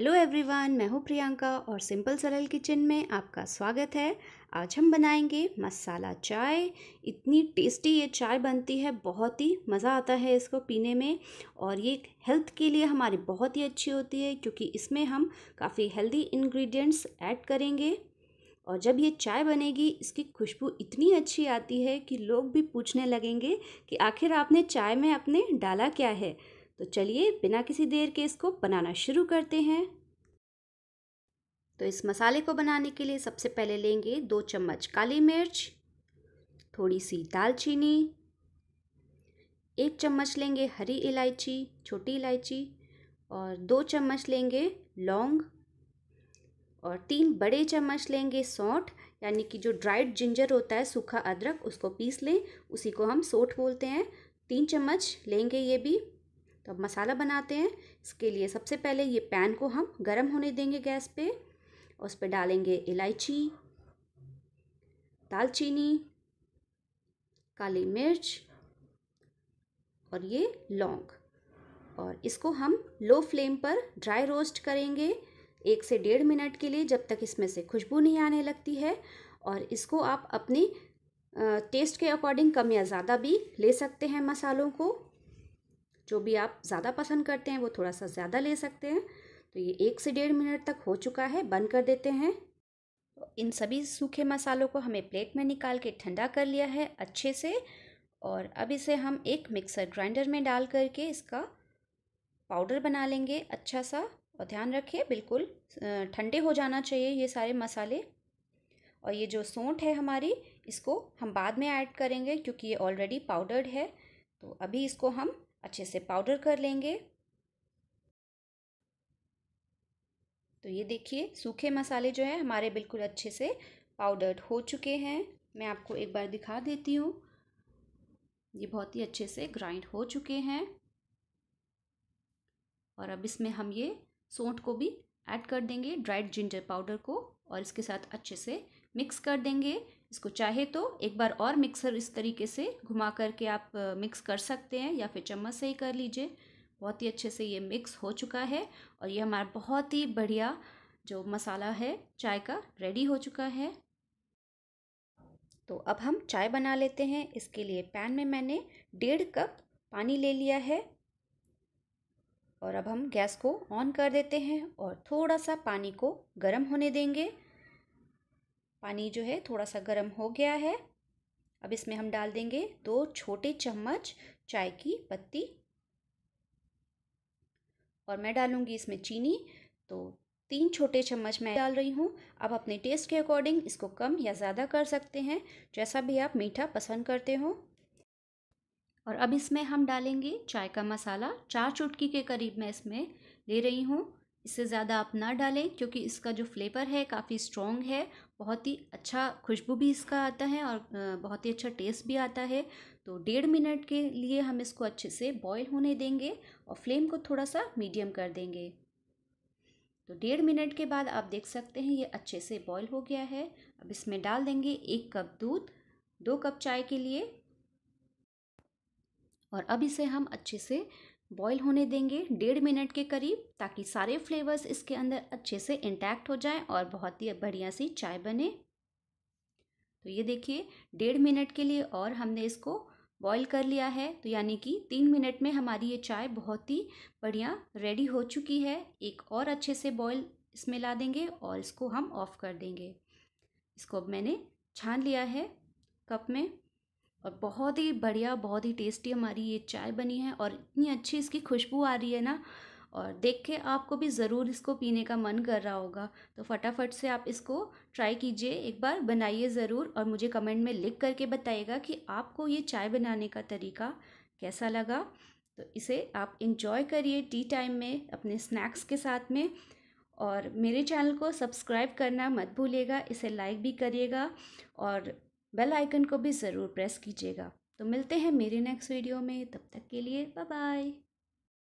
hello everyone मैं हूँ प्रियंका और सिंपल सरल किचन में आपका स्वागत है आज हम बनाएंगे मसाला चाय इतनी टेस्टी ये चाय बनती है बहुत ही मज़ा आता है इसको पीने में और ये हेल्थ के लिए हमारी बहुत ही अच्छी होती है क्योंकि इसमें हम काफ़ी हेल्दी इंग्रेडिएंट्स ऐड करेंगे और जब ये चाय बनेगी इसकी खुशबू इतनी अच्छी आती है कि लोग भी पूछने लगेंगे कि आखिर आपने चाय में अपने डाला क्या है तो चलिए बिना किसी देर के इसको बनाना शुरू करते हैं तो इस मसाले को बनाने के लिए सबसे पहले लेंगे दो चम्मच काली मिर्च थोड़ी सी दालचीनी एक चम्मच लेंगे हरी इलायची छोटी इलायची और दो चम्मच लेंगे लौंग और तीन बड़े चम्मच लेंगे सौठ यानी कि जो ड्राइड जिंजर होता है सूखा अदरक उसको पीस लें उसी को हम सोठ बोलते हैं तीन चम्मच लेंगे ये भी तो अब मसाला बनाते हैं इसके लिए सबसे पहले ये पैन को हम गर्म होने देंगे गैस पे और उस पर डालेंगे इलायची दालचीनी काली मिर्च और ये लौंग और इसको हम लो फ्लेम पर ड्राई रोस्ट करेंगे एक से डेढ़ मिनट के लिए जब तक इसमें से खुशबू नहीं आने लगती है और इसको आप अपनी टेस्ट के अकॉर्डिंग कम या ज़्यादा भी ले सकते हैं मसालों को जो भी आप ज़्यादा पसंद करते हैं वो थोड़ा सा ज़्यादा ले सकते हैं तो ये एक से डेढ़ मिनट तक हो चुका है बंद कर देते हैं तो इन सभी सूखे मसालों को हमें प्लेट में निकाल के ठंडा कर लिया है अच्छे से और अब इसे हम एक मिक्सर ग्राइंडर में डाल करके इसका पाउडर बना लेंगे अच्छा सा और ध्यान रखिए बिल्कुल ठंडे हो जाना चाहिए ये सारे मसाले और ये जो सौंठ है हमारी इसको हम बाद में ऐड करेंगे क्योंकि ये ऑलरेडी पाउडर्ड है तो अभी इसको हम अच्छे से पाउडर कर लेंगे तो ये देखिए सूखे मसाले जो है हमारे बिल्कुल अच्छे से पाउडर्ड हो चुके हैं मैं आपको एक बार दिखा देती हूँ ये बहुत ही अच्छे से ग्राइंड हो चुके हैं और अब इसमें हम ये सोंठ को भी ऐड कर देंगे ड्राइड जिंजर पाउडर को और इसके साथ अच्छे से मिक्स कर देंगे इसको चाहे तो एक बार और मिक्सर इस तरीके से घुमा करके आप मिक्स कर सकते हैं या फिर चम्मच से ही कर लीजिए बहुत ही अच्छे से ये मिक्स हो चुका है और ये हमारा बहुत ही बढ़िया जो मसाला है चाय का रेडी हो चुका है तो अब हम चाय बना लेते हैं इसके लिए पैन में मैंने डेढ़ कप पानी ले लिया है और अब हम गैस को ऑन कर देते हैं और थोड़ा सा पानी को गर्म होने देंगे पानी जो है थोड़ा सा गर्म हो गया है अब इसमें हम डाल देंगे दो छोटे चम्मच चाय की पत्ती और मैं डालूँगी इसमें चीनी तो तीन छोटे चम्मच मैं डाल रही हूँ आप अपने टेस्ट के अकॉर्डिंग इसको कम या ज़्यादा कर सकते हैं जैसा भी आप मीठा पसंद करते हो और अब इसमें हम डालेंगे चाय का मसाला चार चुटकी के करीब मैं इसमें ले रही हूँ इससे ज़्यादा आप ना डालें क्योंकि इसका जो फ्लेवर है काफ़ी स्ट्रॉन्ग है बहुत ही अच्छा खुशबू भी इसका आता है और बहुत ही अच्छा टेस्ट भी आता है तो डेढ़ मिनट के लिए हम इसको अच्छे से बॉईल होने देंगे और फ्लेम को थोड़ा सा मीडियम कर देंगे तो डेढ़ मिनट के बाद आप देख सकते हैं ये अच्छे से बॉईल हो गया है अब इसमें डाल देंगे एक कप दूध दो कप चाय के लिए और अब इसे हम अच्छे से बॉईल होने देंगे डेढ़ मिनट के करीब ताकि सारे फ्लेवर्स इसके अंदर अच्छे से इंटैक्ट हो जाए और बहुत ही बढ़िया सी चाय बने तो ये देखिए डेढ़ मिनट के लिए और हमने इसको बॉईल कर लिया है तो यानी कि तीन मिनट में हमारी ये चाय बहुत ही बढ़िया रेडी हो चुकी है एक और अच्छे से बॉयल इसमें ला देंगे और इसको हम ऑफ़ कर देंगे इसको अब मैंने छान लिया है कप में और बहुत ही बढ़िया बहुत ही टेस्टी हमारी ये चाय बनी है और इतनी अच्छी इसकी खुशबू आ रही है ना और देख के आपको भी ज़रूर इसको पीने का मन कर रहा होगा तो फटाफट से आप इसको ट्राई कीजिए एक बार बनाइए ज़रूर और मुझे कमेंट में लिख करके बताइएगा कि आपको ये चाय बनाने का तरीका कैसा लगा तो इसे आप इंजॉय करिए टी टाइम में अपने स्नैक्स के साथ में और मेरे चैनल को सब्सक्राइब करना मत भूलिएगा इसे लाइक भी करिएगा और बेल आइकन को भी ज़रूर प्रेस कीजिएगा तो मिलते हैं मेरे नेक्स्ट वीडियो में तब तक के लिए बाय बाय